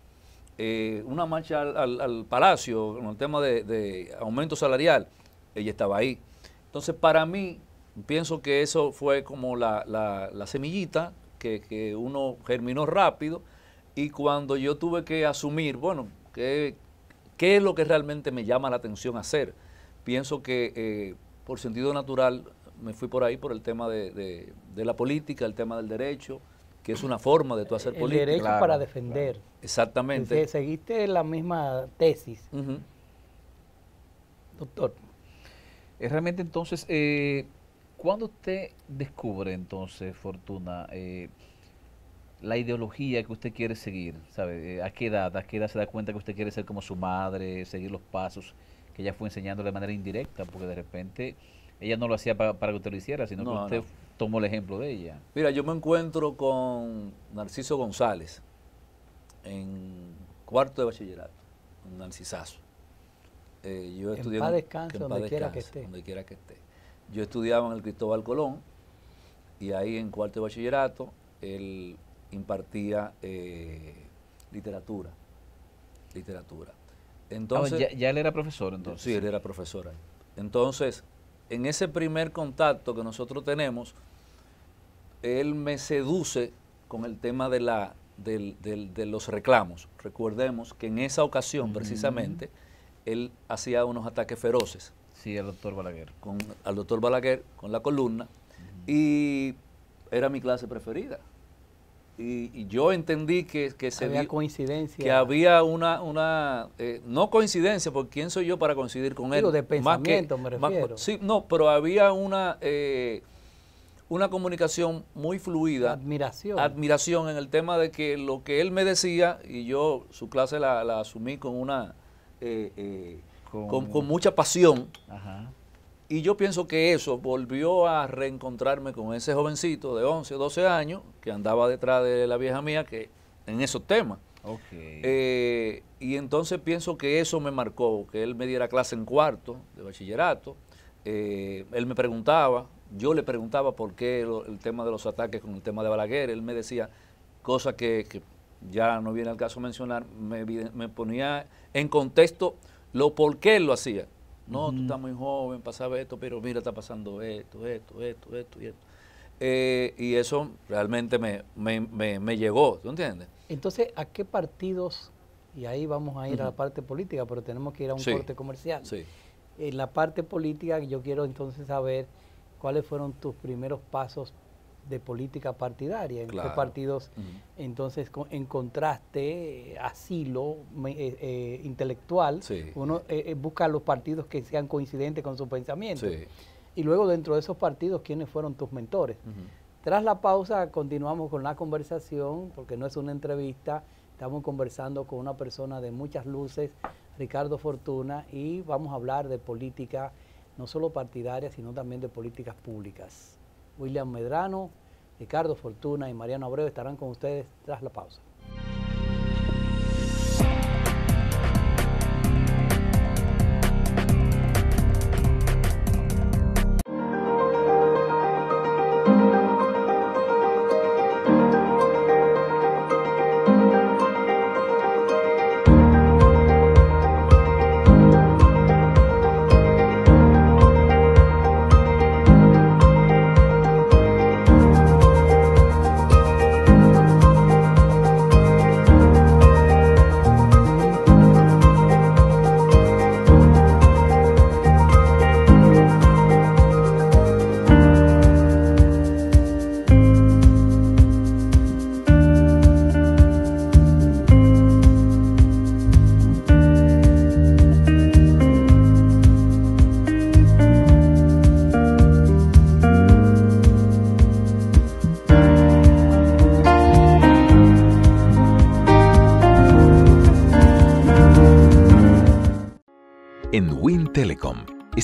eh, una marcha al, Palacio con el tema de, aumento salarial, ella estaba ahí. Entonces, para mí, pienso que eso fue como la, semillita que, uno germinó rápido y cuando yo tuve que asumir, bueno, ¿qué, es lo que realmente me llama la atención hacer? Pienso que eh, por sentido natural me fui por ahí por el tema de la política, el tema del derecho, que es una forma de tú hacer política. derecho para defender. Exactamente. seguiste la misma tesis. Doctor. Es eh, realmente entonces, eh, cuando usted descubre entonces, Fortuna, eh, la ideología que usted quiere seguir, ¿sabe? Eh, ¿A qué edad? ¿A qué edad se da cuenta que usted quiere ser como su madre, seguir los pasos que ella fue enseñando de manera indirecta? Porque de repente ella no lo hacía para, que usted lo hiciera, sino que usted tomo el ejemplo de ella. Mira, yo me encuentro con Narciso González en cuarto de bachillerato, un narcisazo. Eh, yo que donde quiera que esté. Donde quiera que esté. Yo estudiaba en el Cristóbal Colón y ahí en cuarto de bachillerato él impartía eh, literatura. Literatura. Ah, entonces, ¿ya, él era profesor entonces. Sí, él era profesor. Entonces, en ese primer contacto que nosotros tenemos, él me seduce con el tema de, la, los reclamos. Recordemos que en esa ocasión, precisamente, él hacía unos ataques feroces. Sí, al doctor Balaguer. Con, al doctor Balaguer, con la columna. Y era mi clase preferida y, yo entendí que, que había coincidencia. Que había una, una eh, no coincidencia, porque quién soy yo para coincidir con él. de pensamiento me refiero. sí, no, pero había una, eh, una comunicación muy fluida. Admiración. Admiración en el tema de que lo que él me decía, y yo su clase la, la asumí con una... Eh, con, con, con, mucha pasión. Ajá y yo pienso que eso volvió a reencontrarme con ese jovencito de 11 o 12 años que andaba detrás de la vieja mía que en esos temas. Eh, y entonces pienso que eso me marcó, que él me diera clase en cuarto de bachillerato. Eh, él me preguntaba, yo le preguntaba por qué el tema de los ataques con el tema de Balaguer. Él me decía cosas que, ya no viene al caso mencionar, me, me ponía en contexto lo por qué él lo hacía. No, tú estás muy joven, pasaba esto, pero mira, está pasando esto, esto, esto, esto y esto. Eh, y eso realmente me, me, me, llegó, ¿tú entiendes? Entonces, ¿a qué partidos, y ahí vamos a ir a la parte política, pero tenemos que ir a un corte comercial. Sí. En la parte política yo quiero entonces saber cuáles fueron tus primeros pasos de política partidaria, en partidos, entonces en contraste, eh, asilo eh, eh, intelectual, uno busca los partidos que sean coincidentes con su pensamiento. Y luego dentro de esos partidos, ¿quiénes fueron tus mentores? Tras la pausa continuamos con la conversación, porque no es una entrevista, estamos conversando con una persona de muchas luces, Ricardo Fortuna, y vamos a hablar de política, no solo partidaria, sino también de políticas públicas. William Medrano, Ricardo Fortuna y Mariano Abreu estarán con ustedes tras la pausa.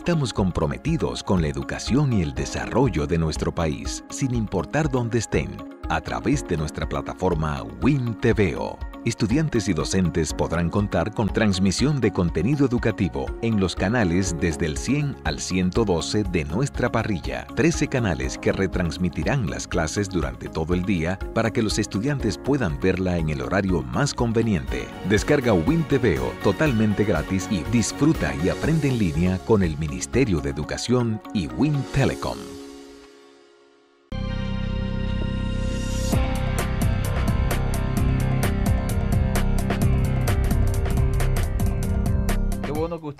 Estamos comprometidos con la educación y el desarrollo de nuestro país, sin importar dónde estén, a través de nuestra plataforma WinTVO estudiantes y docentes podrán contar con transmisión de contenido educativo en los canales desde el 100 al 112 de nuestra parrilla. 13 canales que retransmitirán las clases durante todo el día para que los estudiantes puedan verla en el horario más conveniente. Descarga WinTVO totalmente gratis y disfruta y aprende en línea con el Ministerio de Educación y Win Telecom.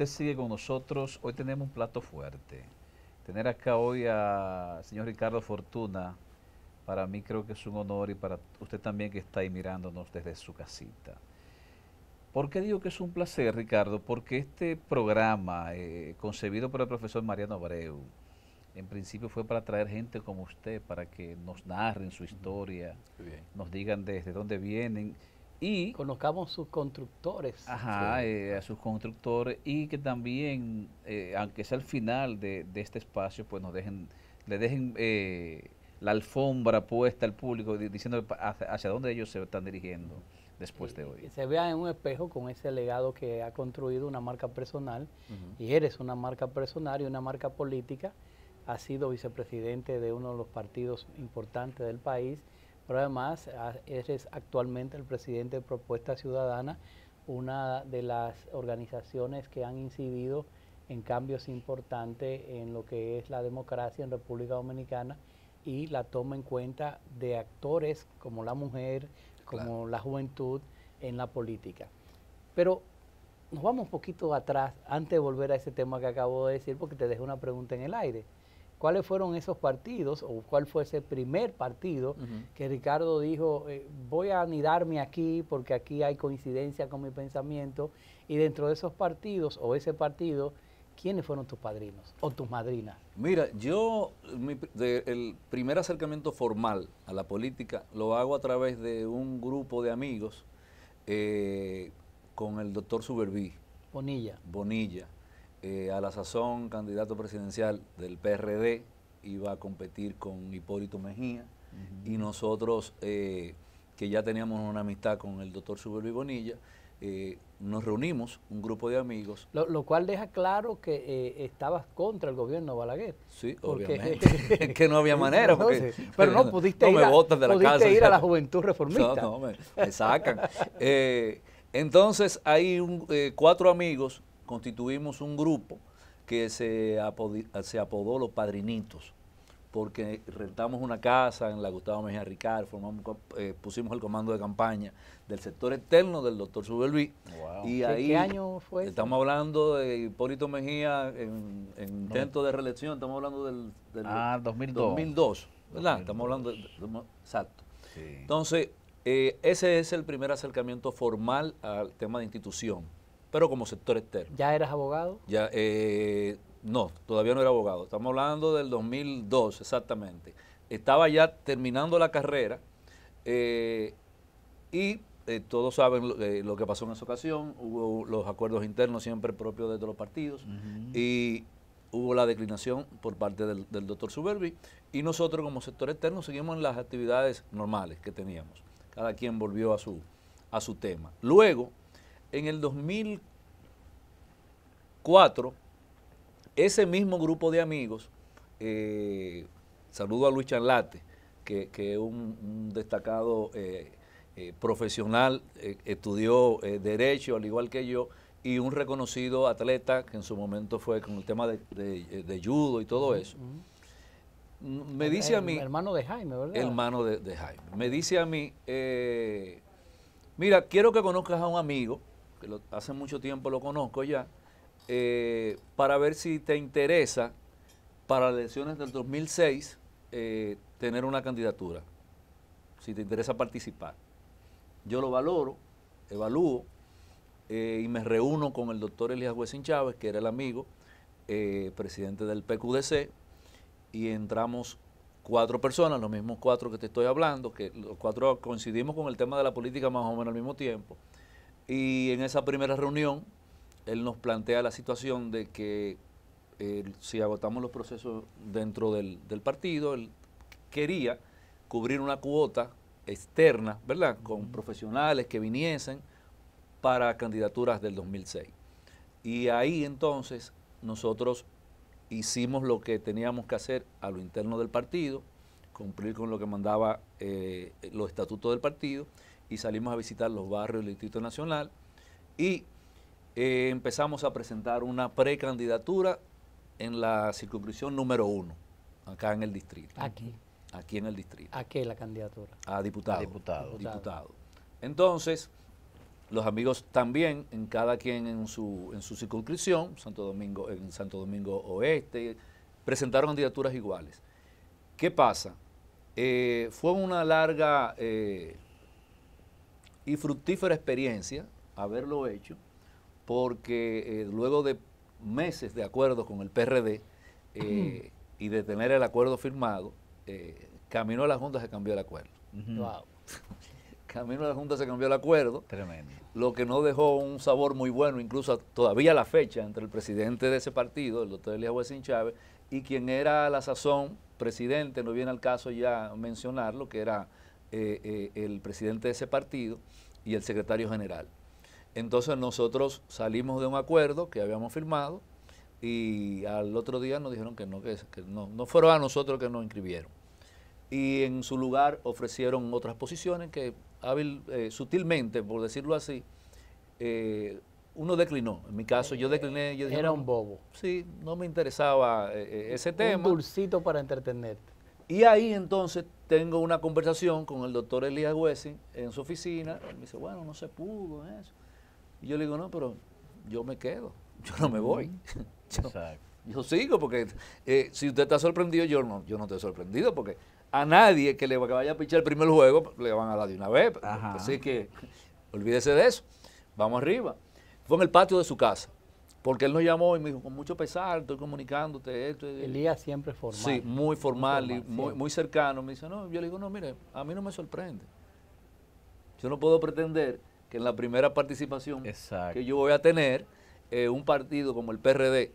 usted sigue con nosotros. Hoy tenemos un plato fuerte. Tener acá hoy a señor Ricardo Fortuna, para mí creo que es un honor y para usted también que está ahí mirándonos desde su casita. ¿Por qué digo que es un placer, Ricardo? Porque este programa, eh, concebido por el profesor Mariano Abreu, en principio fue para traer gente como usted, para que nos narren su historia, nos digan desde dónde vienen y, Conozcamos sus constructores. Ajá, eh, a sus constructores y que también, eh, aunque sea el final de, este espacio, pues nos dejen, le dejen eh, la alfombra puesta al público diciendo hacia, dónde ellos se están dirigiendo después de hoy. se vea en un espejo con ese legado que ha construido una marca personal, y eres una marca personal y una marca política, ha sido vicepresidente de uno de los partidos importantes del país, pero además es actualmente el presidente de Propuesta Ciudadana, una de las organizaciones que han incidido en cambios importantes en lo que es la democracia en República Dominicana y la toma en cuenta de actores como la mujer, como la juventud en la política. Pero nos vamos un poquito atrás antes de volver a ese tema que acabo de decir porque te dejé una pregunta en el aire cuáles fueron esos partidos o cuál fue ese primer partido que Ricardo dijo, eh, voy a anidarme aquí porque aquí hay coincidencia con mi pensamiento, y dentro de esos partidos o ese partido, ¿quiénes fueron tus padrinos o tus madrinas? Mira, yo el primer acercamiento formal a la política lo hago a través de un grupo de amigos eh, con el doctor Suberví. Bonilla. Bonilla eh, a la sazón candidato presidencial del PRD, iba a competir con Hipólito Mejía, y nosotros, eh, que ya teníamos una amistad con el doctor Suberbi Bonilla, eh, nos reunimos, un grupo de amigos. Lo, cual deja claro que estabas contra el gobierno Balaguer. Sí, obviamente. que no había manera. pero, no, pudiste, ir, a, la juventud reformista. No, no, me, sacan. entonces hay cuatro amigos constituimos un grupo que se, apodó, se apodó Los Padrinitos, porque rentamos una casa en la Gustavo Mejía Ricard, formamos, eh, pusimos el comando de campaña del sector externo del doctor Subelví. Y ahí, ¿Qué año fue? Estamos hablando de Hipólito Mejía en, intento de reelección, estamos hablando del, ah, 2002. ¿verdad? Estamos hablando, exacto. Entonces, eh, ese es el primer acercamiento formal al tema de institución pero como sector externo. ¿Ya eras abogado? Ya, eh, no, todavía no era abogado. Estamos hablando del 2002 exactamente. Estaba ya terminando la carrera eh, y eh, todos saben lo, que pasó en esa ocasión. Hubo los acuerdos internos siempre propios de los partidos y hubo la declinación por parte del, doctor Suberbi y nosotros como sector externo seguimos en las actividades normales que teníamos. Cada quien volvió a su, a su tema. Luego, en el 2004, ese mismo grupo de amigos, eh, saludo a Luis Chanlate, que, es un, destacado eh, eh, profesional, estudió Derecho al igual que yo, y un reconocido atleta que en su momento fue con el tema de, judo y todo eso. Me dice a mí... hermano de Jaime, ¿verdad? Hermano de Jaime. Me dice a mí, mira, quiero que conozcas a un amigo que hace mucho tiempo lo conozco ya, eh, para ver si te interesa para las elecciones del 2006 eh, tener una candidatura, si te interesa participar. Yo lo valoro, evalúo eh, y me reúno con el doctor Elías Huesín Chávez, que era el amigo, presidente del PQDC, y entramos cuatro personas, los mismos cuatro que te estoy hablando, que los cuatro coincidimos con el tema de la política más o menos al mismo tiempo y en esa primera reunión, él nos plantea la situación de que eh, si agotamos los procesos dentro del, partido, él quería cubrir una cuota externa, ¿verdad? Con profesionales que viniesen para candidaturas del 2006. Y ahí entonces nosotros hicimos lo que teníamos que hacer a lo interno del partido, cumplir con lo que mandaba eh, los estatutos del partido y salimos a visitar los barrios del Distrito Nacional y eh, empezamos a presentar una precandidatura en la circunscripción número uno, acá en el distrito. Aquí. Aquí en el distrito. ¿A qué la candidatura? A diputado. A diputado. diputado. Entonces, los amigos también, en cada quien en su, en su circunscripción, Santo Domingo, en Santo Domingo Oeste, presentaron candidaturas iguales. ¿Qué pasa? Eh, fue una larga eh, y fructífera experiencia haberlo hecho, porque eh, luego de meses de acuerdo con el PRD eh, y de tener el acuerdo firmado, eh, camino a la Junta se cambió el acuerdo. camino a la Junta se cambió el acuerdo. Tremendo. Lo que no dejó un sabor muy bueno, incluso todavía a la fecha, entre el presidente de ese partido, el doctor Elías Huesín Chávez, y quien era a la sazón presidente, no viene al caso ya mencionarlo, que era eh, eh, el presidente de ese partido y el secretario general. Entonces nosotros salimos de un acuerdo que habíamos firmado y al otro día nos dijeron que no, que, no, fueron a nosotros que nos inscribieron. Y en su lugar ofrecieron otras posiciones que hábil, eh, sutilmente, por decirlo así, uno declinó. En mi caso, yo decliné. Yo Era un bobo. Sí, no me interesaba ese tema. Un dulcito para entretenerte. Y ahí entonces tengo una conversación con el doctor Elías Huesin en su oficina. Él me dice, bueno, no se pudo eso. Y yo le digo, no, pero yo me quedo, yo no me voy. yo, sigo porque eh, si usted está sorprendido, yo no, yo no estoy sorprendido porque a nadie que le vaya a pinchar el primer juego le van a dar de una vez. Así que olvídese de eso. Vamos arriba. Fue en el patio de su casa. Porque él nos llamó y me dijo, con mucho pesar, estoy comunicándote esto. Elías siempre formal. Sí, muy formal, y muy, cercano. Me dice, no, yo le digo, no, mire, a mí no me sorprende. Yo no puedo pretender que en la primera participación que yo voy a tener, eh, un partido como el PRD,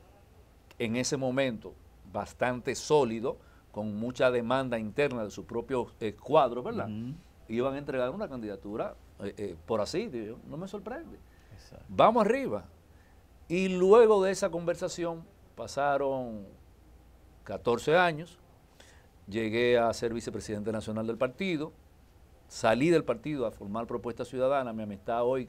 en ese momento bastante sólido, con mucha demanda interna de su propio cuadro, cuadros, ¿verdad? Iban a entregar una candidatura, eh, eh, por así, no me sorprende. Vamos arriba, y luego de esa conversación pasaron 14 años, llegué a ser vicepresidente nacional del partido, salí del partido a formar Propuesta Ciudadana, mi amistad hoy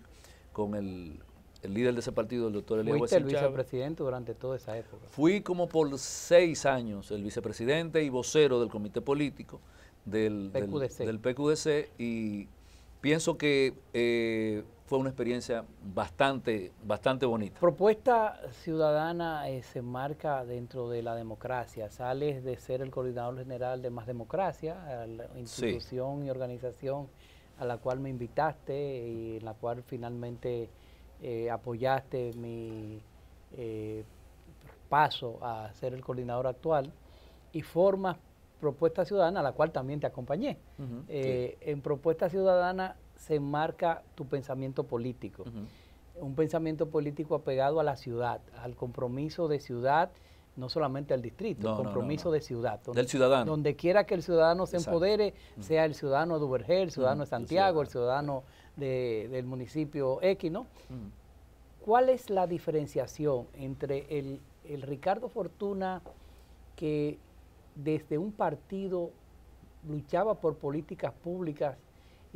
con el, líder de ese partido, el doctor Elías ¿Fuiste el vicepresidente durante toda esa época? Fui como por seis años el vicepresidente y vocero del comité político del PQDC, del, y pienso que eh, fue una experiencia bastante, bastante bonita. Propuesta Ciudadana eh, se marca dentro de la democracia. Sales de ser el coordinador general de Más Democracia, la institución y organización a la cual me invitaste y en la cual finalmente eh, apoyaste mi eh, paso a ser el coordinador actual y formas Propuesta Ciudadana, a la cual también te acompañé. En Propuesta Ciudadana se enmarca tu pensamiento político. Un pensamiento político apegado a la ciudad, al compromiso de ciudad, no solamente al distrito, compromiso de ciudad. Donde, Del ciudadano. Donde quiera que el ciudadano se empodere, sea el ciudadano de Ubergel, el ciudadano de Santiago, el ciudadano, del municipio X, ¿Cuál es la diferenciación entre el Ricardo Fortuna que desde un partido luchaba por políticas públicas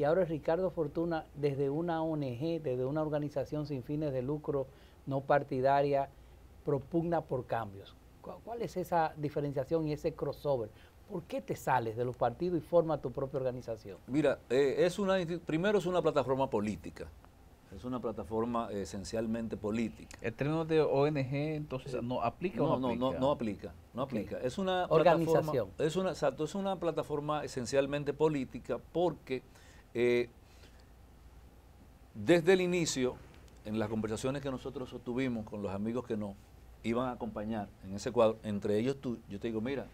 y ahora Ricardo Fortuna desde una ONG, desde una organización sin fines de lucro, no partidaria, propugna por cambios. ¿Cuál es esa diferenciación y ese crossover? ¿Por qué te sales de los partidos y formas tu propia organización? Mira, eh, es una, primero es una plataforma política. Es una plataforma esencialmente política. ¿El término de ONG entonces no aplica no, o no, no, aplica? No, no aplica, no aplica. Es una organización. Es una, exacto, es una plataforma esencialmente política porque eh, desde el inicio, en las conversaciones que nosotros tuvimos con los amigos que nos iban a acompañar en ese cuadro, entre ellos tú, yo te digo, mira,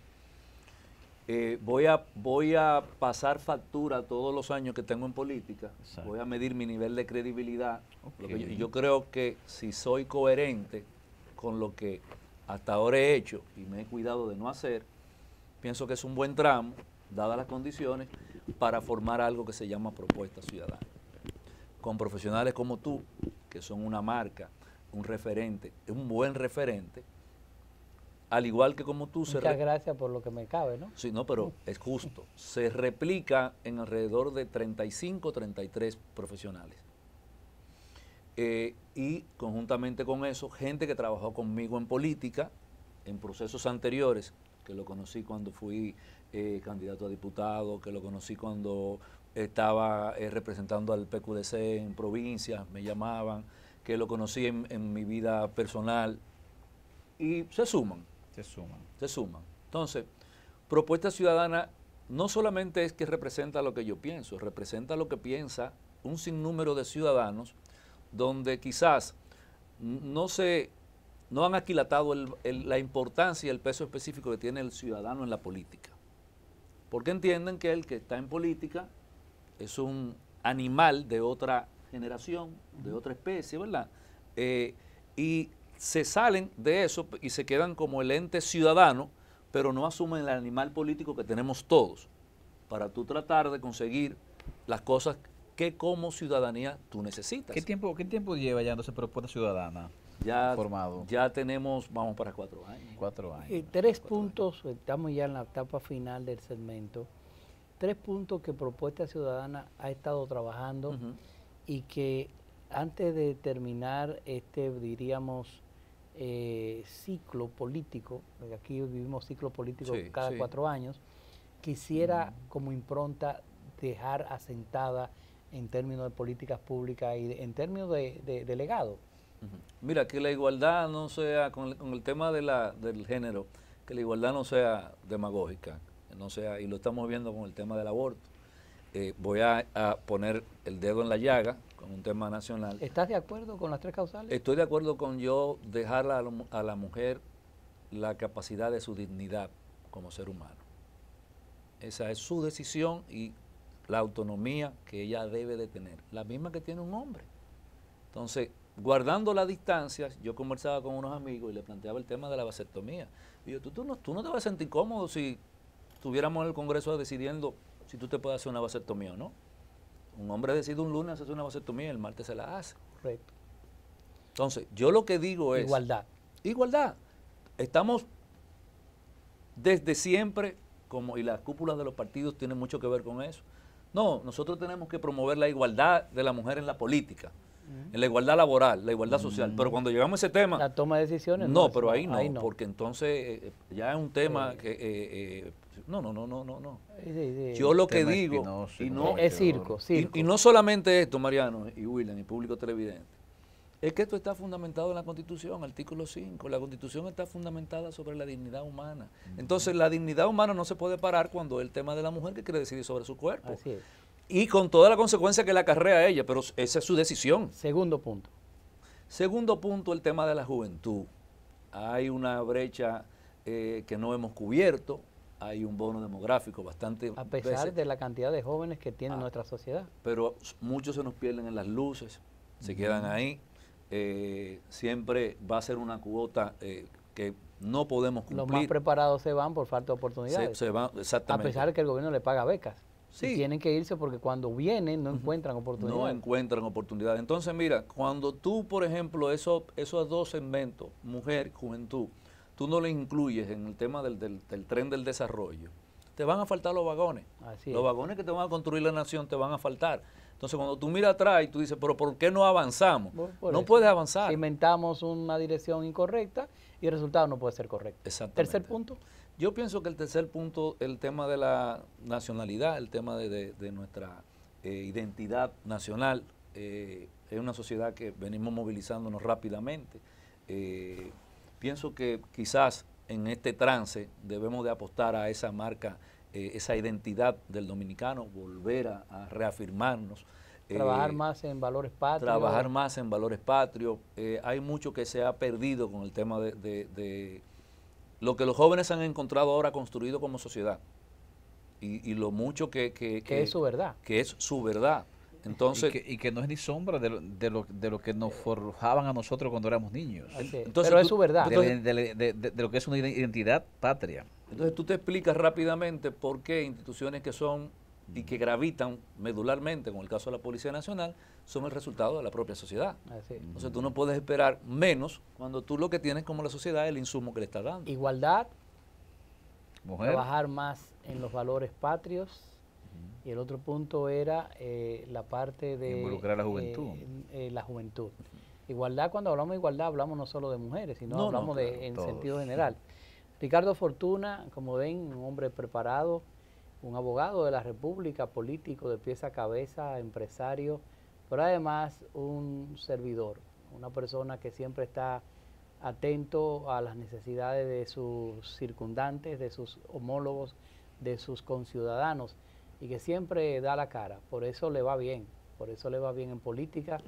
eh, voy, a, voy a pasar factura todos los años que tengo en política, voy a medir mi nivel de credibilidad, yo, creo que si soy coherente con lo que hasta ahora he hecho y me he cuidado de no hacer, pienso que es un buen tramo, dadas las condiciones, para formar algo que se llama Propuesta Ciudadana. Con profesionales como tú, que son una marca, un referente, un buen referente, al igual que como tú... Muchas gracias por lo que me cabe, ¿no? Sí, no, pero es justo. Se replica en alrededor de 35, 33 profesionales. Eh, y conjuntamente con eso, gente que trabajó conmigo en política, en procesos anteriores, que lo conocí cuando fui eh, candidato a diputado, que lo conocí cuando estaba eh, representando al PQDC en provincias, me llamaban, que lo conocí en, mi vida personal. Y se suman. Se suman. Se suman. Entonces, propuesta ciudadana no solamente es que representa lo que yo pienso, representa lo que piensa un sinnúmero de ciudadanos donde quizás no se no han aquilatado la importancia y el peso específico que tiene el ciudadano en la política porque entienden que el que está en política es un animal de otra generación, de otra especie, ¿verdad? Eh, y se salen de eso y se quedan como el ente ciudadano, pero no asumen el animal político que tenemos todos, para tú tratar de conseguir las cosas que como ciudadanía tú necesitas. ¿Qué tiempo, qué tiempo lleva ya esa propuesta ciudadana? ya, formado. Ya tenemos, vamos para cuatro años. Cuatro años. Eh, tres puntos, estamos ya en la etapa final del segmento, tres puntos que Propuesta Ciudadana ha estado trabajando y que antes de terminar este, diríamos, eh, ciclo político, aquí vivimos ciclo político cada cuatro años, quisiera como impronta dejar asentada en términos de políticas públicas y en términos de, de, de legado Mira, que la igualdad no sea, con el, tema de la, del género, que la igualdad no sea demagógica, no sea, y lo estamos viendo con el tema del aborto. Eh, voy a, poner el dedo en la llaga con un tema nacional. ¿Estás de acuerdo con las tres causales? Estoy de acuerdo con yo dejar a, a la mujer la capacidad de su dignidad como ser humano. Esa es su decisión y la autonomía que ella debe de tener, la misma que tiene un hombre. Entonces, guardando las distancias, yo conversaba con unos amigos y le planteaba el tema de la vasectomía. Y yo, tú, no, tú no te vas a sentir cómodo si estuviéramos en el Congreso decidiendo si tú te puedes hacer una vasectomía o no. Un hombre decide un lunes hacer una vasectomía y el martes se la hace. Correcto. Entonces, yo lo que digo es... Igualdad. Igualdad. Estamos desde siempre, como y las cúpulas de los partidos tienen mucho que ver con eso. No, nosotros tenemos que promover la igualdad de la mujer en la política en la igualdad laboral, la igualdad social. Pero cuando llegamos a ese tema... La toma de decisiones. No, pero ahí no, porque entonces ya es un tema que... no, no, no, no, no. no. Yo lo que digo... no, es circo, Y, no solamente esto, Mariano y William, y público televidente. Es que esto está fundamentado en la Constitución, artículo 5. La Constitución está fundamentada sobre la dignidad humana. Entonces, la dignidad humana no se puede parar cuando el tema de la mujer que quiere decidir sobre su cuerpo. Así y con toda la consecuencia que la acarrea a ella, pero esa es su decisión. Segundo punto. Segundo punto, el tema de la juventud. Hay una brecha eh, que no hemos cubierto, hay un bono demográfico bastante... A pesar de la cantidad de jóvenes que tiene ah, nuestra sociedad. Pero muchos se nos pierden en las luces, se quedan ahí. Eh, siempre va a ser una cuota eh, que no podemos cumplir. Los más preparados se van por falta de oportunidades. Se, exactamente. A pesar de que el gobierno le paga becas tienen que irse porque cuando vienen no encuentran oportunidad. No encuentran oportunidad. Entonces, mira, cuando tú, por ejemplo, eso, esos dos segmentos, mujer, juventud, tú no le incluyes en el tema del, del, tren del desarrollo, te van a faltar los vagones. Así los vagones que te van a construir la nación te van a faltar. Entonces, cuando tú miras atrás y tú dices, pero ¿por qué no avanzamos? no puedes avanzar. Inventamos una dirección incorrecta y el resultado no puede ser correcto. Tercer punto. Yo pienso que el tercer punto, el tema de la nacionalidad, el tema de, nuestra eh, identidad nacional, eh, es una sociedad que venimos movilizándonos rápidamente. Eh, pienso que quizás en este trance debemos de apostar a esa marca, esa identidad del dominicano, volver a reafirmarnos. Trabajar eh, más en valores patrios. Trabajar más en valores patrios. Eh, hay mucho que se ha perdido con el tema de, lo que los jóvenes han encontrado ahora construido como sociedad. Y, lo mucho que, que, es su verdad. Que es su verdad. Entonces, y, que, no es ni sombra de lo, que nos forjaban a nosotros cuando éramos niños. Entonces, Pero es su verdad. de lo que es una identidad patria. Entonces tú te explicas rápidamente por qué instituciones que son y que gravitan medularmente, con el caso de la Policía Nacional, son el resultado de la propia sociedad. Así. Entonces tú no puedes esperar menos cuando tú lo que tienes como la sociedad es el insumo que le estás dando. Igualdad, trabajar más en los valores patrios. Y el otro punto era eh, la parte de... Involucrar a la eh, juventud. Eh, la juventud. Igualdad, cuando hablamos de igualdad, hablamos no solo de mujeres, sino hablamos de, en sentido general. Ricardo Fortuna, como ven, un hombre preparado, un abogado de la República, político de pieza a cabeza, empresario, pero además un servidor, una persona que siempre está atento a las necesidades de sus circundantes, de sus homólogos, de sus conciudadanos y que siempre da la cara. Por eso le va bien, por eso le va bien en política,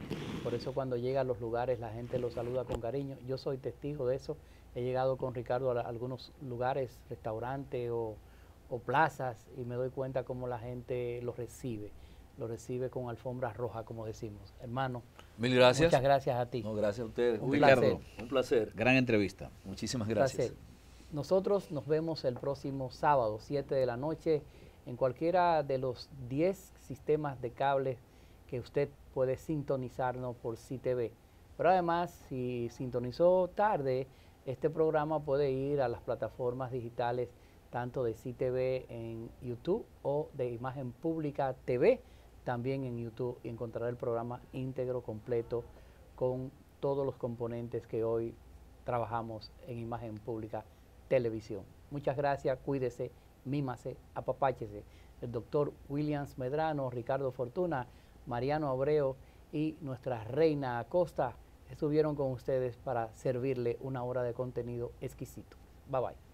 por eso cuando llega a los lugares la gente lo saluda con cariño. Yo soy testigo de eso, he llegado con Ricardo a algunos lugares, restaurantes o o plazas y me doy cuenta cómo la gente lo recibe. Lo recibe con alfombras rojas, como decimos. Hermano. Mil gracias. Muchas gracias a ti. gracias a ustedes. Un placer. Gran entrevista. Muchísimas gracias. Nosotros nos vemos el próximo sábado, 7 de la noche, en cualquiera de los 10 sistemas de cables que usted puede sintonizarnos por CTV. Pero además, si sintonizó tarde, este programa puede ir a las plataformas digitales tanto de CTV en YouTube o de Imagen Pública TV, también en YouTube y encontrará el programa íntegro, completo, con todos los componentes que hoy trabajamos en Imagen Pública Televisión. Muchas gracias, cuídese, mímase, apapáchese. El doctor Williams Medrano, Ricardo Fortuna, Mariano Abreu y nuestra reina Acosta estuvieron con ustedes para servirle una hora de contenido exquisito. Bye bye.